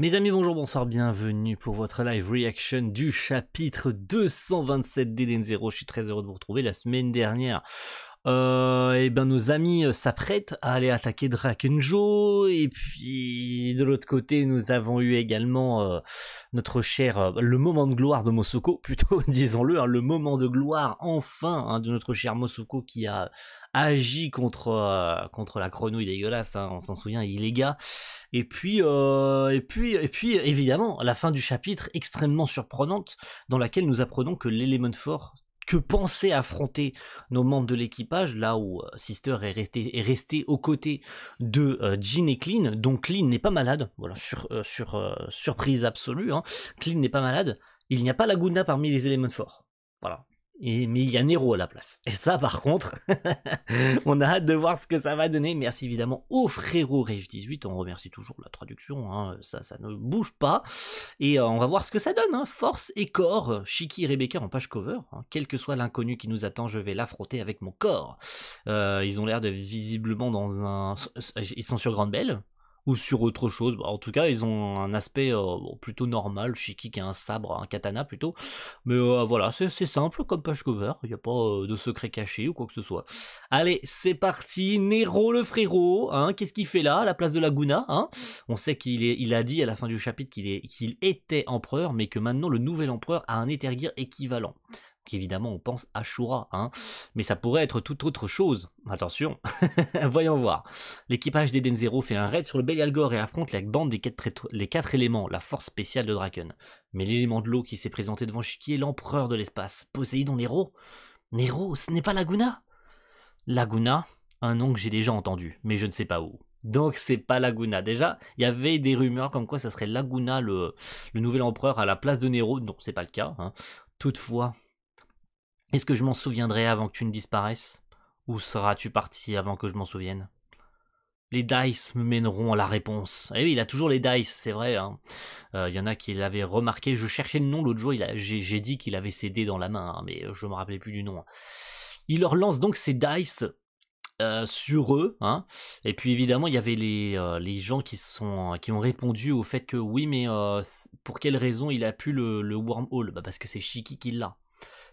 Mes amis, bonjour, bonsoir, bienvenue pour votre live reaction du chapitre 227 d'Eden0. Je suis très heureux de vous retrouver la semaine dernière. Euh, eh et ben nos amis euh, s'apprêtent à aller attaquer Drakenjo et puis de l'autre côté nous avons eu également euh, notre cher le moment de gloire de Mosoko plutôt disons-le hein, le moment de gloire enfin hein, de notre cher Mosoko qui a agi contre contre la grenouille dégueulasse hein, on s'en souvient il est gars et puis, euh, et puis, et puis, évidemment, la fin du chapitre extrêmement surprenante dans laquelle nous apprenons que l'élément fort que pensaient affronter nos membres de l'équipage, là où euh, Sister est restée est resté aux côtés de euh, Jean et Clean, dont Clean n'est pas malade, voilà, sur, surprise absolue, hein. Clean n'est pas malade, il n'y a pas Laguna parmi les éléments forts. Voilà, et, mais il y a Nero à la place. Et ça, par contre, on a hâte de voir ce que ça va donner. Merci évidemment au frérot Rage18. On remercie toujours la traduction. Hein. Ça, ça ne bouge pas. Et euh, on va voir ce que ça donne. Hein. Force et corps. chiki et Rebecca en page cover. Hein. Quel que soit l'inconnu qui nous attend, je vais l'affronter avec mon corps. Euh, ils ont l'air de visiblement dans un. Ils sont sur Grande Belle ou sur autre chose. Bah, en tout cas, ils ont un aspect euh, plutôt normal. chez qui a un sabre, un katana plutôt. Mais euh, voilà, c'est simple comme page cover. Il n'y a pas euh, de secret caché ou quoi que ce soit. Allez, c'est parti. Nero le frérot, hein. qu'est-ce qu'il fait là à la place de Laguna hein On sait qu'il il a dit à la fin du chapitre qu'il qu'il était empereur, mais que maintenant le nouvel empereur a un étergir équivalent. Évidemment, on pense Ashura, hein, mais ça pourrait être toute autre chose. Attention, voyons voir. L'équipage d'Eden Zero fait un raid sur le Belialgor et affronte la bande des quatre, les quatre éléments, la force spéciale de Draken. Mais l'élément de l'eau qui s'est présenté devant Shiki est l'empereur de l'espace, Poseidon Nero. Nero, ce n'est pas Laguna Laguna, un nom que j'ai déjà entendu, mais je ne sais pas où. Donc c'est pas Laguna. Déjà, il y avait des rumeurs comme quoi ça serait Laguna le, nouvel empereur à la place de Nero. donc c'est pas le cas. Hein. Toutefois, est-ce que je m'en souviendrai avant que tu ne disparaisses Ou seras-tu parti avant que je m'en souvienne Les dice me mèneront à la réponse. Eh oui, il a toujours les dice, c'est vrai. Il hein. euh, y en a qui l'avaient remarqué. Je cherchais le nom l'autre jour. J'ai dit qu'il avait cédé dans la main, hein, mais euh, je ne me rappelais plus du nom. Hein. Il leur lance donc ses dice euh, sur eux. Hein. Et puis évidemment, il y avait les, les, gens qui, sont, qui ont répondu au fait que oui, mais pour quelle raison il a pu le, wormhole bah, Parce que c'est Shiki qui l'a.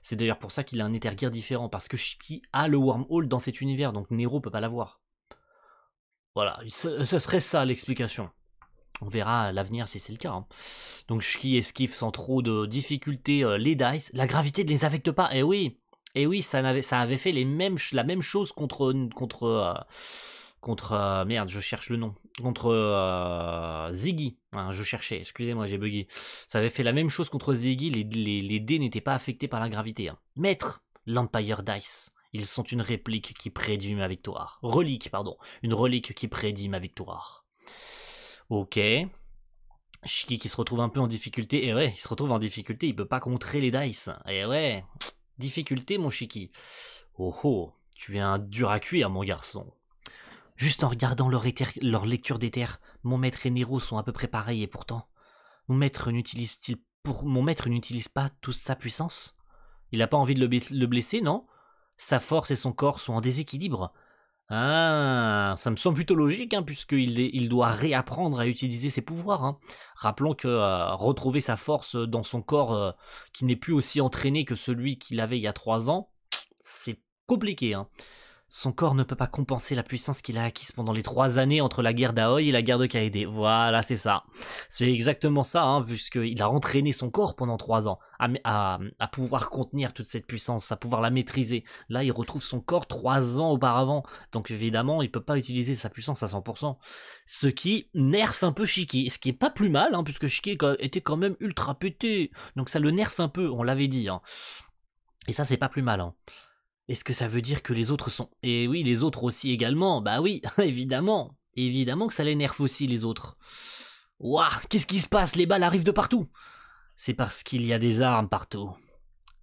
C'est d'ailleurs pour ça qu'il a un Ethergear différent, parce que Shiki a le wormhole dans cet univers, donc Nero peut pas l'avoir. Voilà, ce, serait ça l'explication. On verra à l'avenir si c'est le cas. Hein. Donc Shiki esquive sans trop de difficulté euh, les dice. La gravité ne les affecte pas. Eh oui, eh oui, ça avait, ça avait fait les mêmes, la même chose contre, contre euh, contre euh, merde, je cherche le nom, contre euh, Ziggy. Hein, je cherchais, excusez-moi, j'ai bugué. Ça avait fait la même chose contre Ziggy, les, dés n'étaient pas affectés par la gravité. Hein. Maître, l'Empire Dice. Ils sont une réplique qui prédit ma victoire. Relique, pardon. Une relique qui prédit ma victoire. Ok. Chiki qui se retrouve un peu en difficulté. Et eh ouais, il se retrouve en difficulté, il peut pas contrer les dice. Et eh ouais, difficulté mon Shiki. Oh oh, tu es un dur à cuire mon garçon. Juste en regardant leur, lecture d'éther, mon maître et Nero sont à peu près pareils et pourtant, mon maître nutilise il pas toute sa puissance Il n'a pas envie de le, blesser, non Sa force et son corps sont en déséquilibre. Ah, ça me semble plutôt logique, hein, puisqu'il il doit réapprendre à utiliser ses pouvoirs. Hein. Rappelons que euh, retrouver sa force dans son corps euh, qui n'est plus aussi entraîné que celui qu'il avait il y a trois ans, c'est compliqué. Hein. Son corps ne peut pas compenser la puissance qu'il a acquise pendant les trois années entre la guerre d'Aoi et la guerre de Kaede. Voilà, c'est ça. C'est exactement ça, hein, vu qu'il a entraîné son corps pendant trois ans à, pouvoir contenir toute cette puissance, à pouvoir la maîtriser. Là, il retrouve son corps trois ans auparavant. Donc évidemment, il ne peut pas utiliser sa puissance à 100%. Ce qui nerf un peu Shiki, ce qui est pas plus mal, hein, puisque Shiki était quand même ultra pété. Donc ça le nerf un peu, on l'avait dit. Hein. Et ça, c'est pas plus mal. Hein. Est-ce que ça veut dire que les autres sont... Et eh oui, les autres aussi également, bah oui, évidemment. Évidemment que ça l'énerve aussi les autres. Waouh, qu'est-ce qui se passe Les balles arrivent de partout C'est parce qu'il y a des armes partout.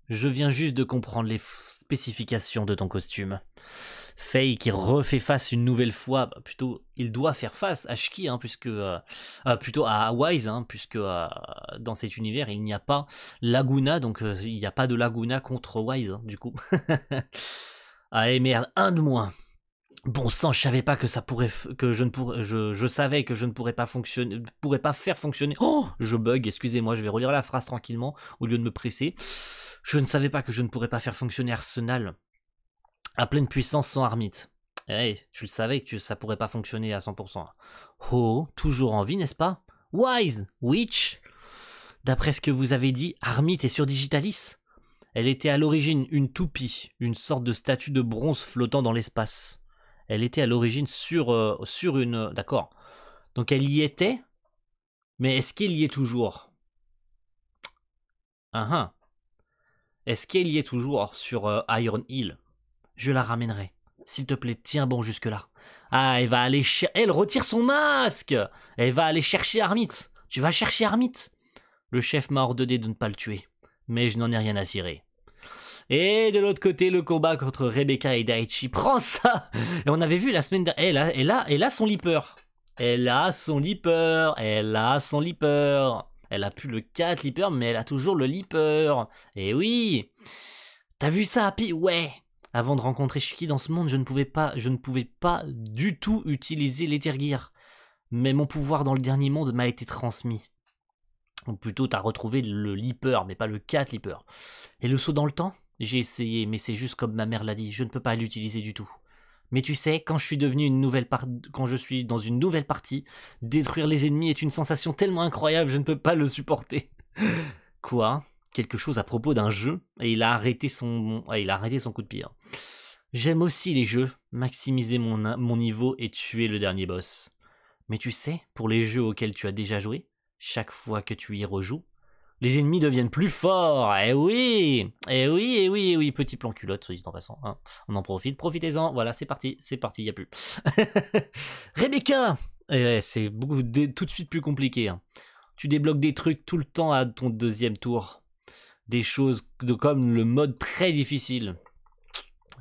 Je viens juste de comprendre les spécifications de ton costume. Faye qui refait face une nouvelle fois, bah, plutôt il doit faire face à Shki. Hein, puisque euh, euh, plutôt à Wise, hein, puisque euh, dans cet univers il n'y a pas Laguna, donc il n'y a pas de Laguna contre Wise, hein, du coup. ah merde, un de moins. Bon sang, je savais pas que ça pourrait, que je ne pourrais, je, savais que je ne pourrais pas fonctionner, pourrais pas faire fonctionner. Oh, je bug. Excusez-moi, je vais relire la phrase tranquillement au lieu de me presser. Je ne savais pas que je ne pourrais pas faire fonctionner Arsenal à pleine puissance sans Armit. Eh, hey, tu le savais que ça pourrait pas fonctionner à 100%. Oh, toujours en vie, n'est-ce pas Wise Witch D'après ce que vous avez dit, Armit est sur Digitalis. Elle était à l'origine une toupie, une sorte de statue de bronze flottant dans l'espace. Elle était à l'origine sur, euh, sur une... Euh, d'accord. Donc elle y était, mais est-ce qu'elle y est toujours ah, ah. Est-ce qu'elle y est toujours sur euh, Iron Hill je la ramènerai. S'il te plaît, tiens bon jusque-là. Ah, elle va aller chercher. Elle retire son masque Elle va aller chercher Armit Tu vas chercher Armit Le chef m'a ordonné de ne pas le tuer, mais je n'en ai rien à cirer. Et de l'autre côté, le combat contre Rebecca et Daichi. Prends ça Et on avait vu la semaine dernière. Elle a, elle a son leaper. Elle a son leaper. Elle a son leaper. Elle a plus le 4 leaper, mais elle a toujours le leaper. Et oui T'as vu ça, Happy Ouais avant de rencontrer Shiki dans ce monde, je ne pouvais pas, je ne pouvais pas du tout utiliser Gear. Mais mon pouvoir dans le dernier monde m'a été transmis. Ou plutôt, t'as retrouvé le leaper, mais pas le cat leaper. Et le saut dans le temps J'ai essayé, mais c'est juste comme ma mère l'a dit, je ne peux pas l'utiliser du tout. Mais tu sais, quand je suis devenu une nouvelle part... quand je suis dans une nouvelle partie, détruire les ennemis est une sensation tellement incroyable, je ne peux pas le supporter. Quoi quelque chose à propos d'un jeu et il a arrêté son, il a arrêté son coup de pire. J'aime aussi les jeux, maximiser mon, mon niveau et tuer le dernier boss. Mais tu sais, pour les jeux auxquels tu as déjà joué, chaque fois que tu y rejoues, les ennemis deviennent plus forts. Eh oui, eh oui, eh oui, eh oui, petit plan culotte, en passant. Hein. On en profite, profitez-en. Voilà, c'est parti, c'est parti, il y a plus. Rebecca, eh, c'est beaucoup tout de suite plus compliqué. Hein. Tu débloques des trucs tout le temps à ton deuxième tour des choses de, comme le mode très difficile.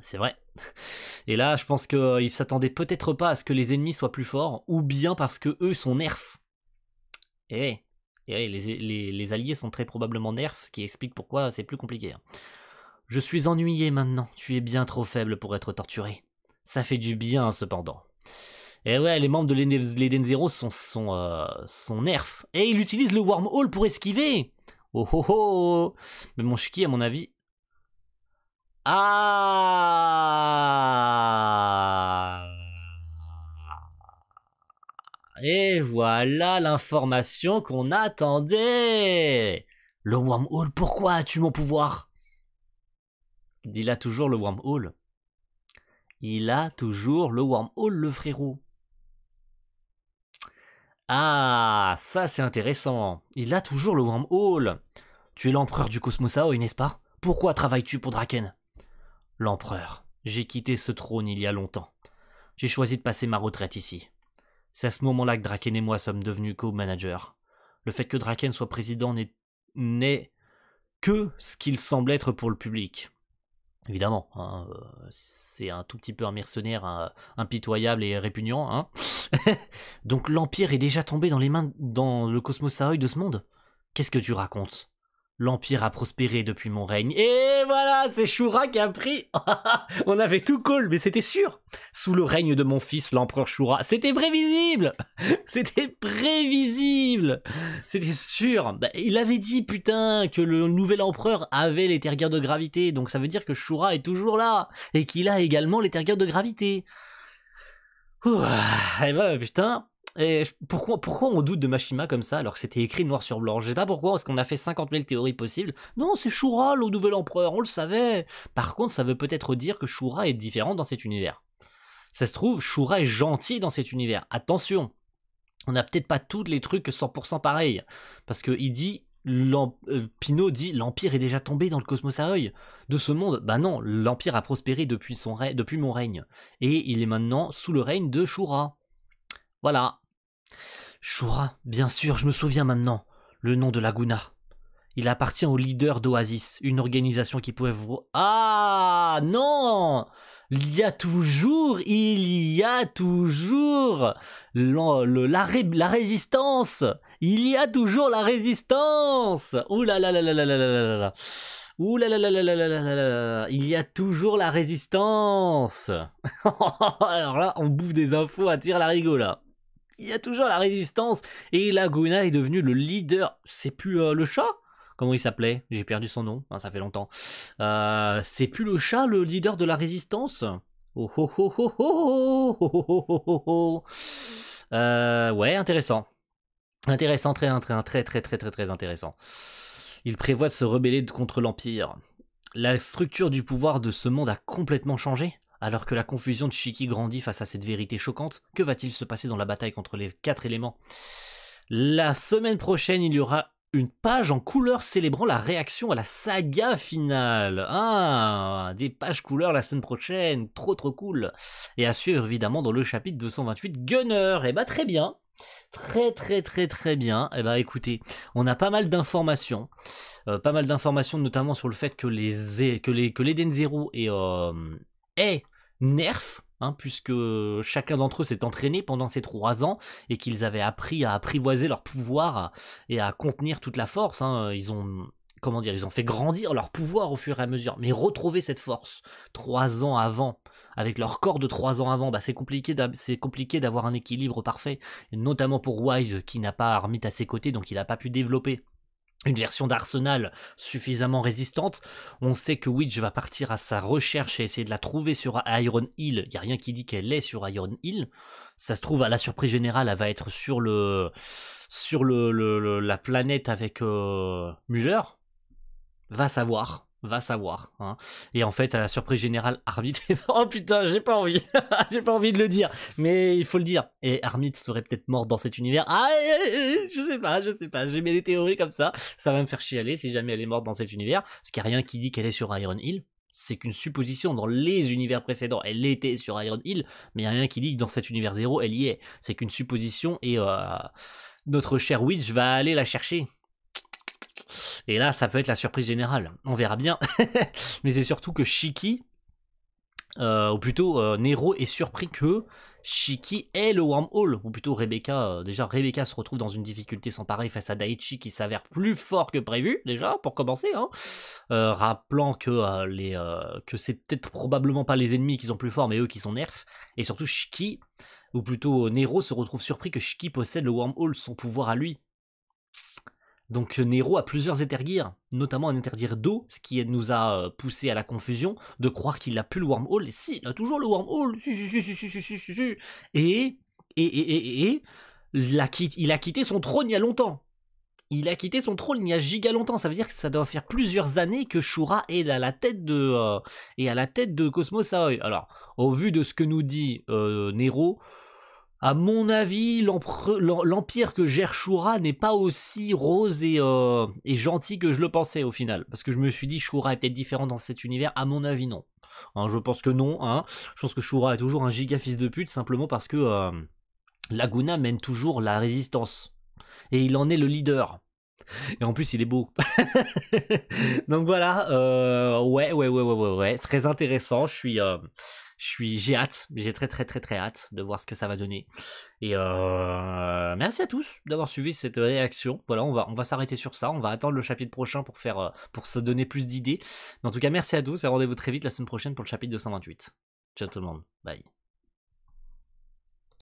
C'est vrai. Et là, je pense qu'ils s'attendaient peut-être pas à ce que les ennemis soient plus forts, ou bien parce que eux sont nerfs. Et, eh eh les, alliés sont très probablement nerfs, ce qui explique pourquoi c'est plus compliqué. Hein. Je suis ennuyé maintenant, tu es bien trop faible pour être torturé. Ça fait du bien cependant. Et eh ouais, les membres de l'Eden Zero sont, sont, euh, sont nerfs. Et il utilise le wormhole pour esquiver Oh oh oh Mais mon chiki, à mon avis... Ah Et voilà l'information qu'on attendait Le wormhole, pourquoi as-tu mon pouvoir Il a toujours le wormhole. Il a toujours le wormhole, le frérot. Ah, ça c'est intéressant. Il a toujours le wormhole. Tu es l'empereur du Cosmos Aoi, n'est-ce pas Pourquoi travailles-tu pour Draken L'empereur. J'ai quitté ce trône il y a longtemps. J'ai choisi de passer ma retraite ici. C'est à ce moment-là que Draken et moi sommes devenus co-managers. Le fait que Draken soit président n'est que ce qu'il semble être pour le public. Évidemment, hein, euh, c'est un tout petit peu un mercenaire impitoyable et répugnant. Hein. Donc l'Empire est déjà tombé dans les mains dans le cosmos de ce monde Qu'est-ce que tu racontes L'Empire a prospéré depuis mon règne. Et voilà, c'est Shura qui a pris. On avait tout call, mais c'était sûr. Sous le règne de mon fils, l'empereur Shura. C'était prévisible. C'était prévisible. C'était sûr. Bah, il avait dit, putain, que le nouvel empereur avait les terres de gravité. Donc ça veut dire que Shura est toujours là. Et qu'il a également les terres de gravité. et bah eh ben, putain, et pourquoi, pourquoi on doute de Machima comme ça alors que c'était écrit noir sur blanc Je sais pas pourquoi, parce qu'on a fait 50 000 théories possibles. Non, c'est Shura le nouvel empereur, on le savait. Par contre, ça veut peut-être dire que Shura est différent dans cet univers. Ça se trouve, Shura est gentil dans cet univers. Attention, on n'a peut-être pas tous les trucs 100% pareils. Parce que il dit, euh, dit, l'Empire est déjà tombé dans le cosmos à De ce monde, bah non, l'Empire a prospéré depuis, son depuis mon règne. Et il est maintenant sous le règne de Shura. Voilà, Shura, bien sûr, je me souviens maintenant, le nom de Laguna. Il appartient au leader d'Oasis, une organisation qui pouvait vous... Ah non Il y a toujours, il y a toujours la, résistance Il y a toujours la résistance Ouh là là là là là là là là là là là là là là Il y a toujours la résistance Alors là, on bouffe des infos à tir larigot là il y a toujours la résistance. Et Laguna est devenu le leader. C'est plus le chat Comment il s'appelait J'ai perdu son nom, ça fait longtemps. c'est plus le chat, le leader de la résistance Ouais, intéressant. Intéressant, très, très, très, très, très, très, très intéressant. Il prévoit de se rebeller contre l'Empire. La structure du pouvoir de ce monde a complètement changé. Alors que la confusion de Shiki grandit face à cette vérité choquante, que va-t-il se passer dans la bataille contre les quatre éléments La semaine prochaine, il y aura une page en couleur célébrant la réaction à la saga finale. Ah, des pages couleurs la semaine prochaine, trop trop cool. Et à suivre évidemment dans le chapitre 228 Gunner. Et eh bah ben, très bien, Très très très très bien. Eh bah écoutez, on a pas mal d'informations, euh, pas mal d'informations notamment sur le fait que les que les que l'Eden Zero et euh, eh Nerf, hein, puisque chacun d'entre eux s'est entraîné pendant ces trois ans et qu'ils avaient appris à apprivoiser leur pouvoir et à contenir toute la force. Hein. Ils ont comment dire, ils ont fait grandir leur pouvoir au fur et à mesure, mais retrouver cette force trois ans avant, avec leur corps de trois ans avant, bah, c'est compliqué, c'est compliqué d'avoir un équilibre parfait, notamment pour Wise qui n'a pas Armit à ses côtés, donc il n'a pas pu développer une version d'Arsenal suffisamment résistante. On sait que Witch va partir à sa recherche et essayer de la trouver sur Iron Hill. Il n'y a rien qui dit qu'elle est sur Iron Hill. Ça se trouve, à la surprise générale, elle va être sur le sur le, la planète avec euh, Muller. Va savoir va savoir. Hein. Et en fait, à la surprise générale, Armit, oh putain, j'ai pas envie, j'ai pas envie de le dire, mais il faut le dire. Et Armit serait peut-être morte dans cet univers. Ah, eh, eh, eh, je sais pas, je sais pas, j'ai des théories comme ça, ça va me faire chialer si jamais elle est morte dans cet univers, parce qu'il n'y a rien qui dit qu'elle est sur Iron Hill. C'est qu'une supposition dans les univers précédents. Elle était sur Iron Hill, mais il n'y a rien qui dit que dans cet univers zéro, elle y est. C'est qu'une supposition et euh, notre cher Witch va aller la chercher et là, ça peut être la surprise générale. On verra bien. Mais c'est surtout que Shiki, euh, ou plutôt euh, Nero, est surpris que Shiki ait le wormhole. Ou plutôt Rebecca. Euh, déjà, Rebecca se retrouve dans une difficulté sans pareil face à Daichi qui s'avère plus fort que prévu, déjà, pour commencer. Hein. rappelant que, que c'est peut-être probablement pas les ennemis qui sont plus forts, mais eux qui sont nerfs. Et surtout, Shiki ou plutôt Nero se retrouve surpris que Shiki possède le wormhole, son pouvoir à lui. Donc euh, Nero a plusieurs Étergirs, notamment un interdire d'eau, ce qui nous a euh, poussé à la confusion de croire qu'il n'a plus le wormhole. Et si, il a toujours le wormhole. Si, Et, et, et, et, il a quitté son trône il y a longtemps. Il a quitté son trône il y a giga longtemps. Ça veut dire que ça doit faire plusieurs années que Shura est à la tête de et euh, à la tête de Cosmos Alors, au vu de ce que nous dit Nero, à mon avis, l'empire que gère Shura n'est pas aussi rose euh, et, gentil que je le pensais au final. Parce que je me suis dit, Shura est peut-être différent dans cet univers. À mon avis, non. Hein, je pense que non. Hein. Je pense que Shura est toujours un giga fils de pute simplement parce que euh, Laguna mène toujours la résistance. Et il en est le leader. Et en plus, il est beau. Donc voilà, euh, ouais, ouais, ouais, ouais, ouais, C'est très intéressant. Je suis, je suis, j'ai hâte, j'ai très très très très hâte de voir ce que ça va donner. Et euh, merci à tous d'avoir suivi cette réaction. Voilà, on va, on va s'arrêter sur ça. On va attendre le chapitre prochain pour faire, euh, pour se donner plus d'idées. en tout cas, merci à tous et rendez-vous très vite la semaine prochaine pour le chapitre 228. Ciao tout le monde, bye.